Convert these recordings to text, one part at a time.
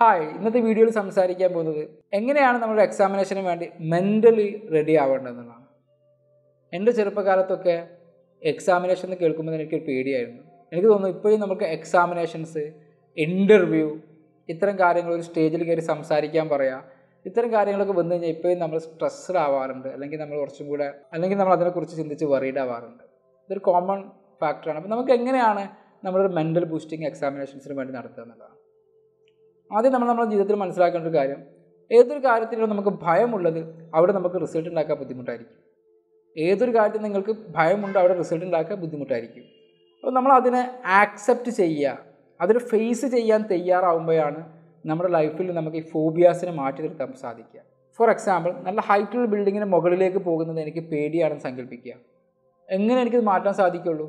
hi ഇന്നത്തെ വീഡിയോയിൽ സംസാരിക്കാൻ പോകുന്നത് എങ്ങനെയാണ് നമ്മുടെ എക്സാമിനേഷന് വേണ്ടി മെൻ്റലി റെഡി ആവേണ്ടതെന്നുള്ളതാണ് എൻ്റെ ചെറുപ്പകാലത്തൊക്കെ എക്സാമിനേഷൻ എന്ന് കേൾക്കുമ്പോൾ എനിക്ക് പേടിയായിരുന്നു എനിക്ക് തോന്നുന്നു ഇപ്പോഴും നമുക്ക് എക്സാമിനേഷൻസ് ഇൻ്റർവ്യൂ ഇത്തരം കാര്യങ്ങൾ ഒരു സ്റ്റേജിൽ കയറി സംസാരിക്കാൻ പറയുക ഇത്തരം കാര്യങ്ങളൊക്കെ വന്നു കഴിഞ്ഞാൽ ഇപ്പോഴും നമ്മൾ സ്ട്രെസ്ഡ് ആവാറുണ്ട് അല്ലെങ്കിൽ നമ്മൾ കുറച്ചും കൂടെ അല്ലെങ്കിൽ നമ്മൾ അതിനെക്കുറിച്ച് ചിന്തിച്ച് വറീഡ് ആവാറുണ്ട് ഇതൊരു കോമൺ ഫാക്ടറാണ് അപ്പോൾ നമുക്ക് എങ്ങനെയാണ് നമ്മളൊരു മെൻ്റൽ ബൂസ്റ്റിംഗ് എക്സാമിനേഷൻസിന് വേണ്ടി നടത്തുക എന്നുള്ളതാണ് ആദ്യം നമ്മൾ നമ്മുടെ ജീവിതത്തിൽ മനസ്സിലാക്കേണ്ട ഒരു കാര്യം ഏതൊരു കാര്യത്തിലും നമുക്ക് ഭയമുള്ളത് അവിടെ നമുക്ക് റിസൾട്ട് ഉണ്ടാക്കാൻ ബുദ്ധിമുട്ടായിരിക്കും ഏതൊരു കാര്യത്തിൽ നിങ്ങൾക്ക് ഭയമുണ്ട് അവിടെ റിസൾട്ട് ഉണ്ടാക്കാൻ ബുദ്ധിമുട്ടായിരിക്കും അപ്പോൾ നമ്മൾ അതിനെ ആക്സെപ്റ്റ് ചെയ്യുക അതിനെ ഫേസ് ചെയ്യാൻ തയ്യാറാവുമ്പോഴാണ് നമ്മുടെ ലൈഫിൽ നമുക്ക് ഈ ഫോബിയാസിനെ മാറ്റി നിർത്താൻ സാധിക്കുക ഫോർ എക്സാമ്പിൾ നല്ല ഹൈറ്റുള്ള ബിൽഡിങ്ങിന് മുകളിലേക്ക് പോകുന്നത് എനിക്ക് പേടിയാണെന്ന് സങ്കല്പിക്കുക എങ്ങനെ എനിക്കത് മാറ്റാൻ സാധിക്കുള്ളൂ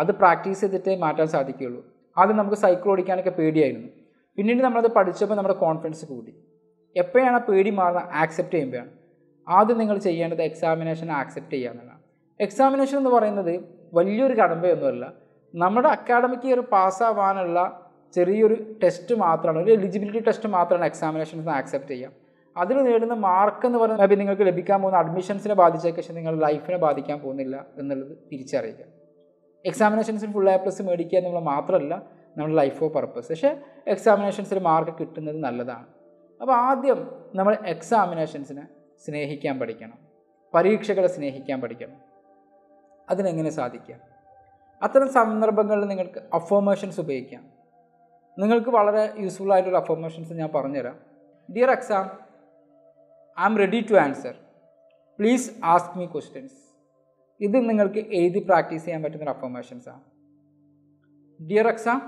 അത് പ്രാക്ടീസ് ചെയ്തിട്ടേ മാറ്റാൻ സാധിക്കുകയുള്ളൂ ആദ്യം നമുക്ക് സൈക്കിൾ ഓടിക്കാനൊക്കെ പേടിയായിരുന്നു പിന്നീട് നമ്മളത് പഠിച്ചപ്പോൾ നമ്മുടെ കോൺഫിഡൻസ് കൂടി എപ്പോഴാണ് പേടി മാറുന്ന ആക്സെപ്റ്റ് ചെയ്യുമ്പോഴാണ് ആദ്യം നിങ്ങൾ ചെയ്യേണ്ടത് എക്സാമിനേഷൻ ആക്സെപ്റ്റ് ചെയ്യുക എക്സാമിനേഷൻ എന്ന് പറയുന്നത് വലിയൊരു കടമ്പയൊന്നുമല്ല നമ്മുടെ അക്കാഡമിക് ഇയർ പാസ്സാവാനുള്ള ചെറിയൊരു ടെസ്റ്റ് മാത്രമാണ് ഒരു എലിജിബിലിറ്റി ടെസ്റ്റ് മാത്രമാണ് എക്സാമിനേഷൻസ് ആക്സെപ്റ്റ് ചെയ്യുക അതിൽ നേടുന്ന മാർക്ക് എന്ന് പറയുന്നത് അപ്പോൾ നിങ്ങൾക്ക് ലഭിക്കാൻ പോകുന്ന അഡ്മിഷൻസിനെ ബാധിച്ചേക്ക് പക്ഷേ നിങ്ങൾ ലൈഫിനെ ബാധിക്കാൻ പോകുന്നില്ല എന്നുള്ളത് തിരിച്ചറിയുക എക്സാമിനേഷൻസിൽ ഫുൾ എ പ്ലസ് മേടിക്കുക എന്നുള്ള മാത്രമല്ല നമ്മുടെ ലൈഫ് ഓഫ് പർപ്പസ് പക്ഷേ എക്സാമിനേഷൻസിൽ മാർക്ക് കിട്ടുന്നത് നല്ലതാണ് അപ്പോൾ ആദ്യം നമ്മൾ എക്സാമിനേഷൻസിനെ സ്നേഹിക്കാൻ പഠിക്കണം പരീക്ഷകളെ സ്നേഹിക്കാൻ പഠിക്കണം അതിനെങ്ങനെ സാധിക്കാം അത്തരം സന്ദർഭങ്ങളിൽ നിങ്ങൾക്ക് അഫോമേഷൻസ് ഉപയോഗിക്കാം നിങ്ങൾക്ക് വളരെ യൂസ്ഫുൾ ആയിട്ടുള്ള അഫോമേഷൻസ് ഞാൻ പറഞ്ഞുതരാം dear exam I am ready to answer please ask me questions ഇത് നിങ്ങൾക്ക് എഴുതി പ്രാക്ടീസ് ചെയ്യാൻ പറ്റുന്ന അഫോമേഷൻസാണ് dear exam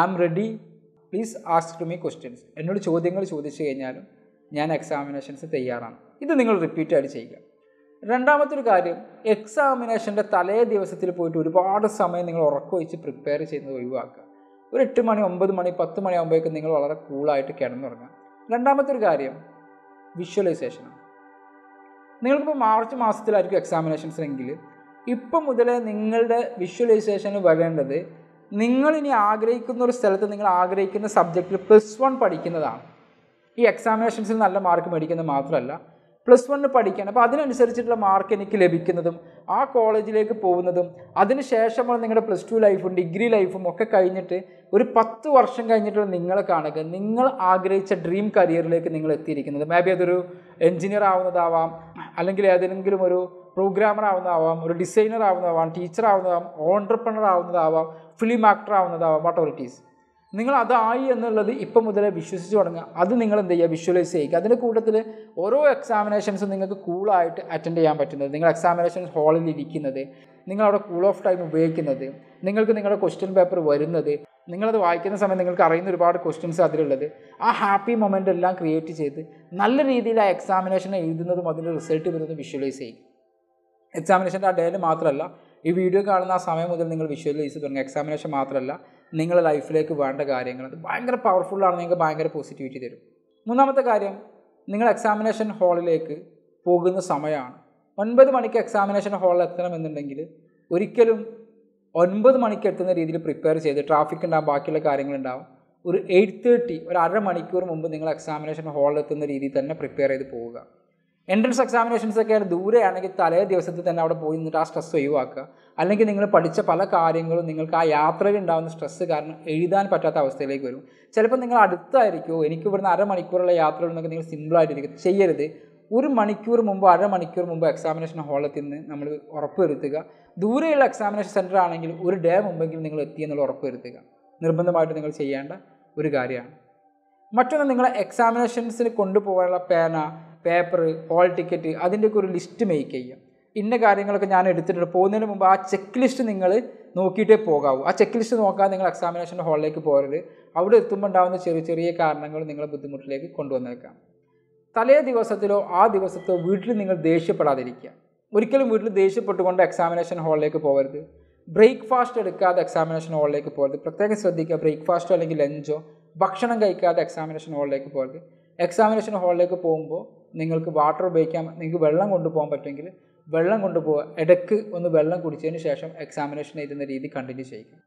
am ready please ask to me questions എന്നോട് ചോദ്യങ്ങൾ ചോദിച്ചു കഴിഞ്ഞാലും ഞാൻ എക്സാമിനേഷൻസ് തയ്യാറാണ് ഇത് നിങ്ങൾ റിപ്പീറ്റായിട്ട് ചെയ്യുക രണ്ടാമത്തൊരു കാര്യം എക്സാമിനേഷൻ്റെ തലേ ദിവസത്തിൽ പോയിട്ട് ഒരുപാട് സമയം നിങ്ങൾ ഉറക്കം വെച്ച് പ്രിപ്പയർ ചെയ്യുന്നത് ഒഴിവാക്കുക ഒരു എട്ട് മണി ഒമ്പത് മണി പത്ത് മണിയാകുമ്പോഴേക്കും നിങ്ങൾ വളരെ കൂളായിട്ട് കിടന്നുറങ്ങാം രണ്ടാമത്തൊരു കാര്യം വിഷ്വലൈസേഷനാണ് നിങ്ങൾക്കിപ്പോൾ മാർച്ച് മാസത്തിലായിരിക്കും എക്സാമിനേഷൻസ് എങ്കിൽ ഇപ്പം മുതലേ നിങ്ങളുടെ വിഷ്വലൈസേഷന് വരേണ്ടത് നിങ്ങൾ ഇനി ആഗ്രഹിക്കുന്ന ഒരു സ്ഥലത്ത് നിങ്ങൾ ആഗ്രഹിക്കുന്ന സബ്ജക്റ്റിൽ പ്ലസ് വൺ പഠിക്കുന്നതാണ് ഈ എക്സാമിനേഷൻസിൽ നല്ല മാർക്ക് മേടിക്കുന്നത് മാത്രമല്ല പ്ലസ് വണ്ണിന് പഠിക്കാൻ അപ്പോൾ അതിനനുസരിച്ചിട്ടുള്ള മാർക്ക് എനിക്ക് ലഭിക്കുന്നതും ആ കോളേജിലേക്ക് പോകുന്നതും അതിനുശേഷമാണ് നിങ്ങളുടെ പ്ലസ് ടു ലൈഫും ഡിഗ്രി ലൈഫും ഒക്കെ കഴിഞ്ഞിട്ട് ഒരു പത്ത് വർഷം കഴിഞ്ഞിട്ടുള്ള നിങ്ങളെ കാണുക നിങ്ങൾ ആഗ്രഹിച്ച ഡ്രീം കരിയറിലേക്ക് നിങ്ങൾ എത്തിയിരിക്കുന്നത് മേ ബി അതൊരു എൻജിനീയർ ആവുന്നതാവാം അല്ലെങ്കിൽ ഏതെങ്കിലും ഒരു പ്രോഗ്രാമർ ആവുന്നതാവാം ഒരു ഡിസൈനർ ആവുന്നതാവാം ടീച്ചർ ആവുന്നതാവാം ഓണ്ടർപ്രണർ ആവുന്നതാവാം ഫിലിം ആക്ടർ ആവുന്നതാവാം വാട്ട് ഇറ്റ് ഈസ് നിങ്ങൾ അതായി എന്നുള്ളത് ഇപ്പം മുതലേ വിശ്വസിച്ച് തുടങ്ങുക അത് നിങ്ങൾ എന്ത് ചെയ്യുക വിഷ്വലൈസ് ചെയ്യുക അതിൻ്റെ കൂട്ടത്തിൽ ഓരോ എക്സാമിനേഷൻസും നിങ്ങൾക്ക് കൂളായിട്ട് അറ്റൻഡ് ചെയ്യാൻ പറ്റുന്നത് നിങ്ങൾ എക്സാമിനേഷൻ ഹാളിൽ ഇരിക്കുന്നത് നിങ്ങളവിടെ കൂൾ ഓഫ് ടൈം ഉപയോഗിക്കുന്നത് നിങ്ങൾക്ക് നിങ്ങളുടെ ക്വസ്റ്റ്യൻ പേപ്പർ വരുന്നത് നിങ്ങളത് വായിക്കുന്ന സമയം നിങ്ങൾക്ക് അറിയുന്ന ഒരുപാട് ക്വസ്റ്റ്യൻസ് അതിലുള്ളത് ആ ഹാപ്പി മൊമെൻ്റ് എല്ലാം ക്രിയേറ്റ് ചെയ്ത് നല്ല രീതിയിൽ ആ എക്സാമിനേഷൻ എഴുതുന്നതും അതിൻ്റെ റിസൾട്ട് വരുന്നതും വിഷ്വലൈസ് ചെയ്യും എക്സാമിനേഷൻ്റെ ആ ഡേയിൽ മാത്രമല്ല ഈ വീഡിയോ കാണുന്ന ആ സമയം മുതൽ നിങ്ങൾ വിഷ്വലൈസ് തുടങ്ങി എക്സാമിനേഷൻ മാത്രമല്ല നിങ്ങളുടെ ലൈഫിലേക്ക് വേണ്ട കാര്യങ്ങൾ അത് ഭയങ്കര പവർഫുള്ളാണ് നിങ്ങൾക്ക് ഭയങ്കര പോസിറ്റിവിറ്റി തരും മൂന്നാമത്തെ കാര്യം നിങ്ങൾ എക്സാമിനേഷൻ ഹാളിലേക്ക് പോകുന്ന സമയമാണ് ഒൻപത് മണിക്ക് എക്സാമിനേഷൻ ഹാളിൽ എത്തണമെന്നുണ്ടെങ്കിൽ ഒരിക്കലും ഒൻപത് മണിക്ക് എത്തുന്ന രീതിയിൽ പ്രിപ്പയർ ചെയ്ത് ട്രാഫിക് ഉണ്ടാകും ബാക്കിയുള്ള കാര്യങ്ങളുണ്ടാവും ഒരു എയ്റ്റ് തേർട്ടി ഒരു അര മണിക്കൂർ മുമ്പ് നിങ്ങൾ എക്സാമിനേഷൻ ഹാളിൽ എത്തുന്ന രീതിയിൽ തന്നെ പ്രിപ്പയർ ചെയ്ത് പോവുക എൻട്രൻസ് എക്സാമിനേഷൻസ് ഒക്കെ ദൂരെയാണെങ്കിൽ തലേ ദിവസത്തിൽ തന്നെ അവിടെ പോയി നിന്നിട്ട് ആ സ്ട്രെസ് ഒഴിവാക്കുക അല്ലെങ്കിൽ നിങ്ങൾ പഠിച്ച പല കാര്യങ്ങളും നിങ്ങൾക്ക് ആ യാത്രയിൽ ഉണ്ടാകുന്ന സ്ട്രെസ്സ് കാരണം എഴുതാൻ പറ്റാത്ത അവസ്ഥയിലേക്ക് വരും ചിലപ്പോൾ നിങ്ങൾ അടുത്തായിരിക്കുമോ എനിക്ക് ഇവിടുന്ന് അരമണിക്കൂറുള്ള യാത്ര നിങ്ങൾ സിമ്പിളായിട്ടിരിക്കും ചെയ്യരുത് ഒരു മണിക്കൂർ മുമ്പ് അരമണിക്കൂർ മുമ്പ് എക്സാമിനേഷൻ ഹാളിൽ നിന്ന് നമ്മൾ ഉറപ്പുവരുത്തുക ദൂരെയുള്ള എക്സാമിനേഷൻ സെൻറ്റർ ആണെങ്കിൽ ഒരു ഡേ മുമ്പെങ്കിലും നിങ്ങൾ എത്തി ഉറപ്പ് ഉറപ്പുവരുത്തുക നിർബന്ധമായിട്ട് നിങ്ങൾ ചെയ്യേണ്ട ഒരു കാര്യമാണ് മറ്റൊന്ന് നിങ്ങളെ എക്സാമിനേഷൻസിന് കൊണ്ടുപോകാനുള്ള പേന പേപ്പർ ഹോൾ ടിക്കറ്റ് അതിൻ്റെയൊക്കെ ഒരു ലിസ്റ്റ് മേക്ക് ചെയ്യുക ഇന്ന കാര്യങ്ങളൊക്കെ ഞാൻ എടുത്തിട്ടുണ്ട് പോകുന്നതിന് മുമ്പ് ആ ചെക്ക് ലിസ്റ്റ് നിങ്ങൾ നോക്കിയിട്ടേ പോകാവൂ ആ ചെക്ക് ലിസ്റ്റ് നോക്കാതെ നിങ്ങൾ എക്സാമിനേഷൻ ഹാളിലേക്ക് പോരരുത് അവിടെ എത്തുമ്പോൾ ഉണ്ടാകുന്ന ചെറിയ ചെറിയ കാരണങ്ങൾ നിങ്ങളെ ബുദ്ധിമുട്ടിലേക്ക് കൊണ്ടുവന്നേക്കാം തലേ ദിവസത്തിലോ ആ ദിവസത്തോ വീട്ടിൽ നിങ്ങൾ ദേഷ്യപ്പെടാതിരിക്കുക ഒരിക്കലും വീട്ടിൽ ദേഷ്യപ്പെട്ടുകൊണ്ട് എക്സാമിനേഷൻ ഹാളിലേക്ക് പോകരുത് ബ്രേക്ക്ഫാസ്റ്റ് എടുക്കാതെ എക്സാമിനേഷൻ ഹാളിലേക്ക് പോകരുത് പ്രത്യേകം ശ്രദ്ധിക്കുക ബ്രേക്ക്ഫാസ്റ്റോ അല്ലെങ്കിൽ ലഞ്ചോ ഭക്ഷണം കഴിക്കാതെ എക്സാമിനേഷൻ ഹാളിലേക്ക് പോകരുത് എക്സാമിനേഷൻ ഹാളിലേക്ക് പോകുമ്പോൾ നിങ്ങൾക്ക് വാട്ടർ ഉപയോഗിക്കാൻ നിങ്ങൾക്ക് വെള്ളം കൊണ്ടുപോകാൻ പറ്റുമെങ്കിൽ വെള്ളം കൊണ്ടുപോകുക ഇടയ്ക്ക് ഒന്ന് വെള്ളം കുടിച്ചതിന് ശേഷം എക്സാമിനേഷൻ എഴുതുന്ന രീതി കണ്ടിന്യൂ ചെയ്യുക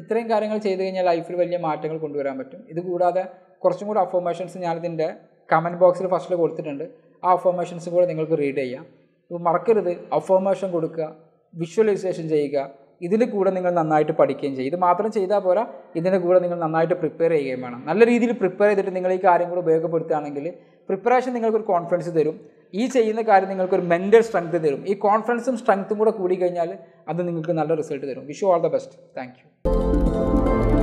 ഇത്രയും കാര്യങ്ങൾ ചെയ്തു കഴിഞ്ഞാൽ ലൈഫിൽ വലിയ മാറ്റങ്ങൾ കൊണ്ടുവരാൻ പറ്റും ഇതുകൂടാതെ കൂടാതെ കുറച്ചും കൂടി അഫോർമേഷൻസ് ഞാനിതിൻ്റെ കമൻറ്റ് ബോക്സിൽ ഫസ്റ്റിൽ കൊടുത്തിട്ടുണ്ട് ആ അഫോർമേഷൻസും കൂടെ നിങ്ങൾക്ക് റീഡ് ചെയ്യാം ഇപ്പോൾ മറക്കരുത് അഫോർമേഷൻ കൊടുക്കുക വിഷ്വലൈസേഷൻ ചെയ്യുക ഇതിൽ കൂടെ നിങ്ങൾ നന്നായിട്ട് പഠിക്കുകയും ചെയ്യും ഇത് മാത്രം ചെയ്താൽ പോരാ ഇതിൻ്റെ കൂടെ നിങ്ങൾ നന്നായിട്ട് പ്രിപ്പയർ ചെയ്യുകയും വേണം നല്ല രീതിയിൽ പ്രിപ്പയർ ചെയ്തിട്ട് നിങ്ങൾ ഈ കാര്യം കൂടെ ഉപയോഗപ്പെടുത്തുകയാണെങ്കിൽ പ്രിപ്പറേഷൻ നിങ്ങൾക്കൊരു കോൺഫിഡൻസ് തരും ഈ ചെയ്യുന്ന കാര്യം നിങ്ങൾക്കൊരു മെൻ്റൽ സ്ട്രെങ്ത് തരും ഈ കോൺഫിഡൻസും സ്ട്രെങ്ത്തും കൂടെ കൂടി കഴിഞ്ഞാൽ അത് നിങ്ങൾക്ക് നല്ല റിസൾട്ട് തരും wish you all the best thank